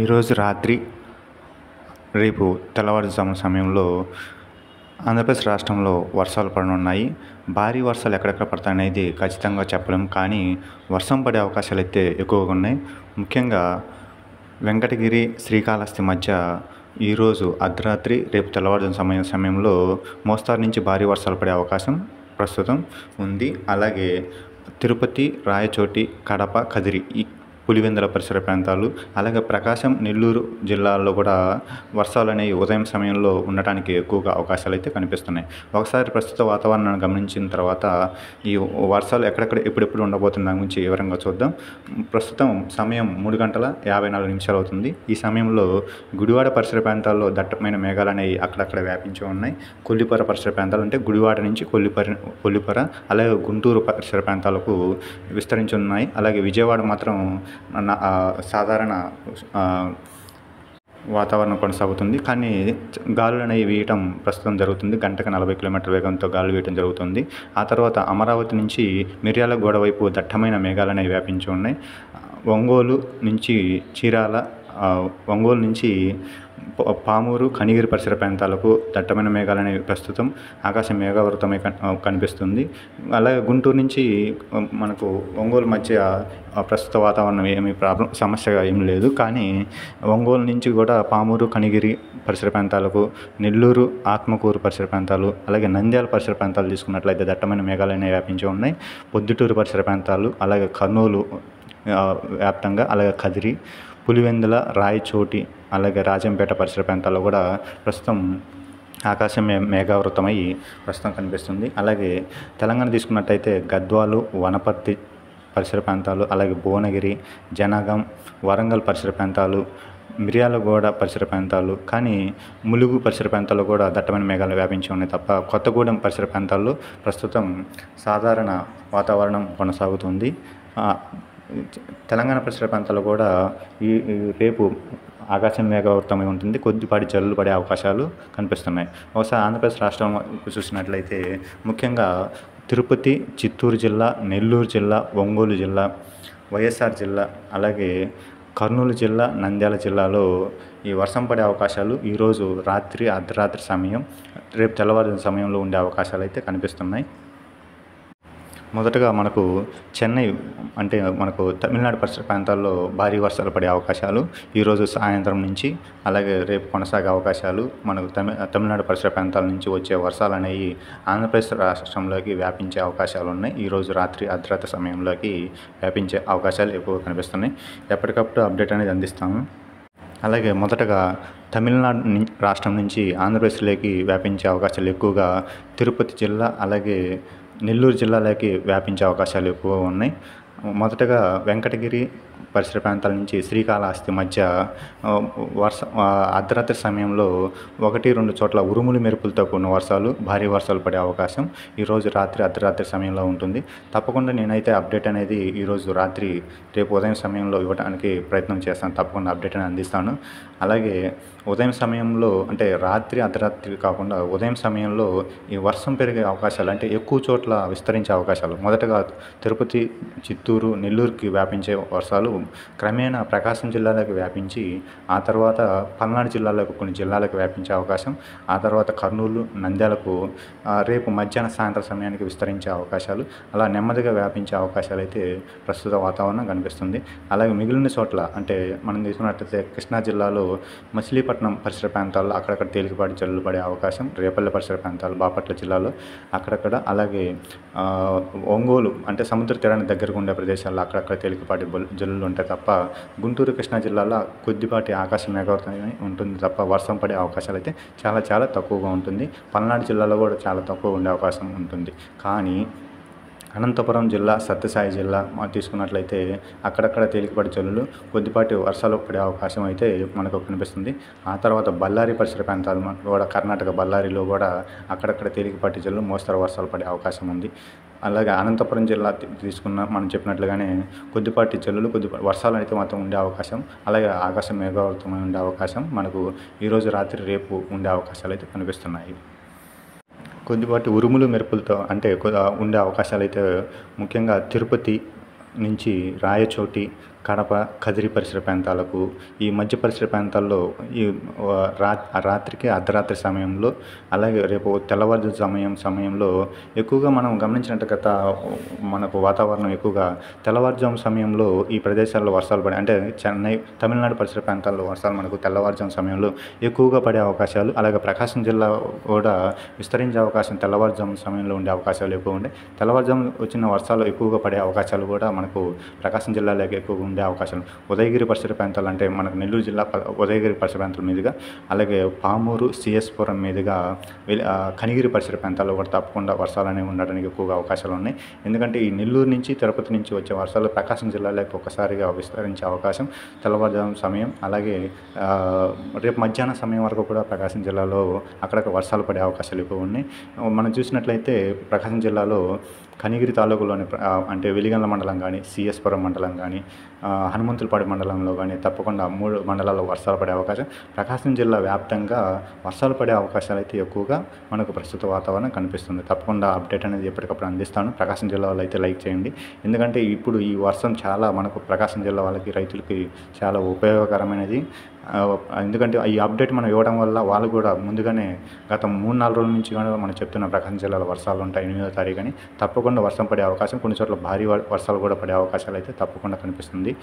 ఈరోజు రాత్రి రేపు తెల్లవారుజాము సమయంలో ఆంధ్రప్రదేశ్ రాష్ట్రంలో వర్షాలు పడనున్నాయి భారీ వర్షాలు ఎక్కడెక్కడ పడతాయనేది ఖచ్చితంగా చెప్పలేము కానీ వర్షం పడే అవకాశాలు అయితే ఎక్కువగా ఉన్నాయి ముఖ్యంగా వెంకటగిరి శ్రీకాళహస్తి మధ్య ఈరోజు అర్ధరాత్రి రేపు తెల్లవారుజాము సమయం సమయంలో మోస్తారు నుంచి భారీ వర్షాలు పడే అవకాశం ప్రస్తుతం ఉంది అలాగే తిరుపతి రాయచోటి కడప కదిరి పులివెందుల పరిసర ప్రాంతాలు అలాగే ప్రకాశం నెల్లూరు జిల్లాల్లో కూడా వర్షాలు అనేవి ఉదయం సమయంలో ఉండటానికి ఎక్కువగా అవకాశాలు అయితే కనిపిస్తున్నాయి ఒకసారి ప్రస్తుత వాతావరణాన్ని గమనించిన తర్వాత ఈ వర్షాలు ఎక్కడెక్కడ ఎప్పుడెప్పుడు ఉండబోతున్న దాని గురించి వివరంగా చూద్దాం ప్రస్తుతం సమయం మూడు గంటల యాభై నాలుగు నిమిషాలు అవుతుంది ఈ సమయంలో గుడివాడ పరిసర ప్రాంతాల్లో దట్టమైన మేఘాలు అనేవి అక్కడక్కడ వ్యాపించి ఉన్నాయి కొల్లిపొర పరిసర ప్రాంతాలు అంటే గుడివాడ నుంచి కొల్లిపర కొల్లిపొర అలాగే గుంటూరు పరిసర ప్రాంతాలకు విస్తరించి ఉన్నాయి అలాగే విజయవాడ మాత్రం సాధారణ వాతావరణం కొనసాగుతుంది కానీ గాలులు అనేవి ప్రస్తుతం జరుగుతుంది గంటకు నలభై కిలోమీటర్ల వేగంతో గాలు వేయటం జరుగుతుంది ఆ తర్వాత అమరావతి నుంచి మిర్యాల గోడ వైపు దట్టమైన మేఘాలు అనేవి వ్యాపించి ఉన్నాయి ఒంగోలు నుంచి చీరాల ఒంగోలు నుంచి పామూరు కనిగిరి పరిసర ప్రాంతాలకు దట్టమైన అనేవి ప్రస్తుతం ఆకాశం మేఘావృతమై కనిపిస్తుంది అలాగే గుంటూరు నుంచి మనకు ఒంగోలు మధ్య ప్రస్తుత వాతావరణం ఏమి ప్రాబ్లం సమస్యగా ఏం లేదు కానీ ఒంగోలు నుంచి కూడా పామూరు కనిగిరి పరిసర ప్రాంతాలకు నెల్లూరు ఆత్మకూరు పరిసర ప్రాంతాలు అలాగే నంద్యాల పరిసర ప్రాంతాలు తీసుకున్నట్లయితే దట్టమైన అనేవి వ్యాపించి ఉన్నాయి పొద్దుటూరు పరిసర ప్రాంతాలు అలాగే కర్నూలు వ్యాప్తంగా అలాగే కదిరి పులివెందుల రాయచోటి అలాగే రాజంపేట పరిసర ప్రాంతాల్లో కూడా ప్రస్తుతం ఆకాశం మేఘావృతమై ప్రస్తుతం కనిపిస్తుంది అలాగే తెలంగాణ తీసుకున్నట్టయితే గద్వాలు వనపర్తి పరిసర ప్రాంతాలు అలాగే భువనగిరి జనగం వరంగల్ పరిసర ప్రాంతాలు మిర్యాలగూడ పరిసర ప్రాంతాలు కానీ ములుగు పరిసర ప్రాంతాల్లో కూడా దట్టమైన మేఘాలు వ్యాపించి ఉన్నాయి తప్ప కొత్తగూడెం పరిసర ప్రాంతాల్లో ప్రస్తుతం సాధారణ వాతావరణం కొనసాగుతుంది తెలంగాణ పరిసర ప్రాంతాల్లో కూడా ఈ రేపు ఆకాశం మేఘావృతమై ఉంటుంది కొద్దిపాటి జల్లులు పడే అవకాశాలు కనిపిస్తున్నాయి ఒకసారి ఆంధ్రప్రదేశ్ రాష్ట్రం చూసినట్లయితే ముఖ్యంగా తిరుపతి చిత్తూరు జిల్లా నెల్లూరు జిల్లా ఒంగోలు జిల్లా వైఎస్ఆర్ జిల్లా అలాగే కర్నూలు జిల్లా నంద్యాల జిల్లాలో ఈ వర్షం పడే అవకాశాలు ఈరోజు రాత్రి అర్ధరాత్రి సమయం రేపు తెల్లవారు సమయంలో ఉండే అవకాశాలు అయితే కనిపిస్తున్నాయి మొదటగా మనకు చెన్నై అంటే మనకు తమిళనాడు పరిసర ప్రాంతాల్లో భారీ వర్షాలు పడే అవకాశాలు ఈరోజు సాయంత్రం నుంచి అలాగే రేపు కొనసాగే అవకాశాలు మనకు తమి తమిళనాడు పరిసర ప్రాంతాల నుంచి వచ్చే వర్షాలు అనేవి ఆంధ్రప్రదేశ్ రాష్ట్రంలోకి వ్యాపించే అవకాశాలు ఉన్నాయి ఈరోజు రాత్రి అర్ధరాత్రి సమయంలోకి వ్యాపించే అవకాశాలు ఎక్కువగా కనిపిస్తున్నాయి ఎప్పటికప్పుడు అప్డేట్ అనేది అందిస్తాము అలాగే మొదటగా తమిళనాడు రాష్ట్రం నుంచి ఆంధ్రప్రదేశ్లోకి వ్యాపించే అవకాశాలు ఎక్కువగా తిరుపతి జిల్లా అలాగే నెల్లూరు జిల్లాలోకి వ్యాపించే అవకాశాలు ఎక్కువగా ఉన్నాయి మొదటగా వెంకటగిరి పరిసర ప్రాంతాల నుంచి శ్రీకాళహస్తి మధ్య వర్ష అర్ధరాత్రి సమయంలో ఒకటి రెండు చోట్ల ఉరుములు మెరుపులతో కూడిన వర్షాలు భారీ వర్షాలు పడే అవకాశం ఈరోజు రాత్రి అర్ధరాత్రి సమయంలో ఉంటుంది తప్పకుండా నేనైతే అప్డేట్ అనేది ఈరోజు రాత్రి రేపు ఉదయం సమయంలో ఇవ్వడానికి ప్రయత్నం చేస్తాను తప్పకుండా అప్డేట్ అని అందిస్తాను అలాగే ఉదయం సమయంలో అంటే రాత్రి అర్ధరాత్రి కాకుండా ఉదయం సమయంలో ఈ వర్షం పెరిగే అవకాశాలు అంటే ఎక్కువ చోట్ల విస్తరించే అవకాశాలు మొదటగా తిరుపతి చిత్తూరు నెల్లూరుకి వ్యాపించే వర్షాలు క్రమేణా ప్రకాశం జిల్లాలోకి వ్యాపించి ఆ తర్వాత పల్నాడు జిల్లాలకు కొన్ని జిల్లాలకు వ్యాపించే అవకాశం ఆ తర్వాత కర్నూలు నంద్యాలకు రేపు మధ్యాహ్న సాయంత్రం సమయానికి విస్తరించే అవకాశాలు అలా నెమ్మదిగా వ్యాపించే అవకాశాలు అయితే ప్రస్తుత వాతావరణం కనిపిస్తుంది అలాగే మిగిలిన చోట్ల అంటే మనం తీసుకున్నట్లయితే కృష్ణా జిల్లాలో మచిలీపట్నం పరిసర ప్రాంతాల్లో అక్కడక్కడ తేలికపాటి జల్లులు పడే అవకాశం రేపల్లె పరిసర ప్రాంతాలు బాపట్ల జిల్లాలో అక్కడక్కడ అలాగే ఒంగోలు అంటే సముద్ర తీరానికి దగ్గరగా ఉండే ప్రదేశాల్లో అక్కడక్కడ తేలికపాటి జల్లు ఉంటాయి తప్ప గుంటూరు కృష్ణా జిల్లాలో కొద్దిపాటి ఆకాశం మేఘావృతమై ఉంటుంది తప్ప వర్షం పడే అవకాశాలు అయితే చాలా చాలా తక్కువగా ఉంటుంది పల్నాడు జిల్లాలో కూడా చాలా తక్కువ ఉండే అవకాశం ఉంటుంది కానీ అనంతపురం జిల్లా సత్యసాయి జిల్లా తీసుకున్నట్లయితే అక్కడక్కడ తేలికపడి చల్లులు కొద్దిపాటి వర్షాలు పడే అవకాశం అయితే మనకు కనిపిస్తుంది ఆ తర్వాత బళ్ళారి పరిసర ప్రాంతాలు కూడా కర్ణాటక బళ్ళారిలో కూడా అక్కడక్కడ తేలికపాటి చల్లులు మోస్తరు వర్షాలు పడే అవకాశం ఉంది అలాగే అనంతపురం జిల్లా తీసుకున్న మనం చెప్పినట్లుగానే కొద్దిపాటి చెల్లులు కొద్ది వర్షాలు అయితే మాత్రం ఉండే అవకాశం అలాగే ఆకాశం మేఘావృతమై ఉండే అవకాశం మనకు ఈరోజు రాత్రి రేపు ఉండే అవకాశాలు అయితే కనిపిస్తున్నాయి కొద్దిపాటి ఉరుములు మెరుపులతో అంటే ఉండే అవకాశాలు అయితే ముఖ్యంగా తిరుపతి నుంచి రాయచోటి కడప కదిరి పరిసర ప్రాంతాలకు ఈ మధ్య పరిసర ప్రాంతాల్లో ఈ రా రాత్రికి అర్ధరాత్రి సమయంలో అలాగే రేపు తెల్లవారు సమయం సమయంలో ఎక్కువగా మనం గమనించినట్టు గత మనకు వాతావరణం ఎక్కువగా తెల్లవారుజాము సమయంలో ఈ ప్రదేశాల్లో వర్షాలు పడే అంటే చెన్నై తమిళనాడు పరిసర ప్రాంతాల్లో వర్షాలు మనకు తెల్లవారుజాము సమయంలో ఎక్కువగా పడే అవకాశాలు అలాగే ప్రకాశం జిల్లా కూడా విస్తరించే అవకాశం తెల్లవారుజాము సమయంలో ఉండే అవకాశాలు ఎక్కువ ఉంటాయి తెల్లవారుజాము వచ్చిన వర్షాలు ఎక్కువగా పడే అవకాశాలు కూడా మనకు ప్రకాశం జిల్లాలో ఎక్కువగా ఉండే ఉండే అవకాశం ఉదయగిరి పరిసర ప్రాంతాలు అంటే మనకు నెల్లూరు జిల్లా ఉదయగిరి పరిసర ప్రాంతాల మీదుగా అలాగే పామూరు సిఎస్పురం మీదుగా కనిగిరి పరిసర ప్రాంతాల్లో కూడా తప్పకుండా వర్షాలు అనేవి ఉండడానికి ఎక్కువగా అవకాశాలు ఉన్నాయి ఎందుకంటే ఈ నెల్లూరు నుంచి తిరుపతి నుంచి వచ్చే వర్షాలు ప్రకాశం జిల్లాలోకి ఒకసారిగా విస్తరించే అవకాశం తెల్లవారుజాము సమయం అలాగే రేపు మధ్యాహ్నం సమయం వరకు కూడా ప్రకాశం జిల్లాలో అక్కడక్కడ వర్షాలు పడే అవకాశాలు ఎక్కువ ఉన్నాయి మనం చూసినట్లయితే ప్రకాశం జిల్లాలో కనిగిరి తాలూకులోని అంటే వెలిగండ్ల మండలం కానీ సిఎస్పురం మండలం కానీ హనుమంతులపాడు మండలంలో కానీ తప్పకుండా మూడు మండలాల్లో వర్షాలు పడే అవకాశం ప్రకాశం జిల్లా వ్యాప్తంగా వర్షాలు పడే అవకాశాలు అయితే ఎక్కువగా మనకు ప్రస్తుత వాతావరణం కనిపిస్తుంది తప్పకుండా అప్డేట్ అనేది ఎప్పటికప్పుడు అందిస్తాను ప్రకాశం జిల్లా వాళ్ళు అయితే లైక్ చేయండి ఎందుకంటే ఇప్పుడు ఈ వర్షం చాలా మనకు ప్రకాశం జిల్లా వాళ్ళకి రైతులకి చాలా ఉపయోగకరమైనది ఎందుకంటే ఈ అప్డేట్ మనం ఇవ్వడం వల్ల వాళ్ళు కూడా ముందుగానే గత మూడు నాలుగు రోజుల నుంచి కూడా మనం చెప్తున్న ప్రకాశం జిల్లాలో వర్షాలు ఉంటాయి ఎనిమిదో తారీఖు అని తప్పకుండా వర్షం పడే అవకాశం కొన్ని చోట్ల భారీ వర్షాలు కూడా పడే అవకాశాలు అయితే తప్పకుండా కనిపిస్తుంది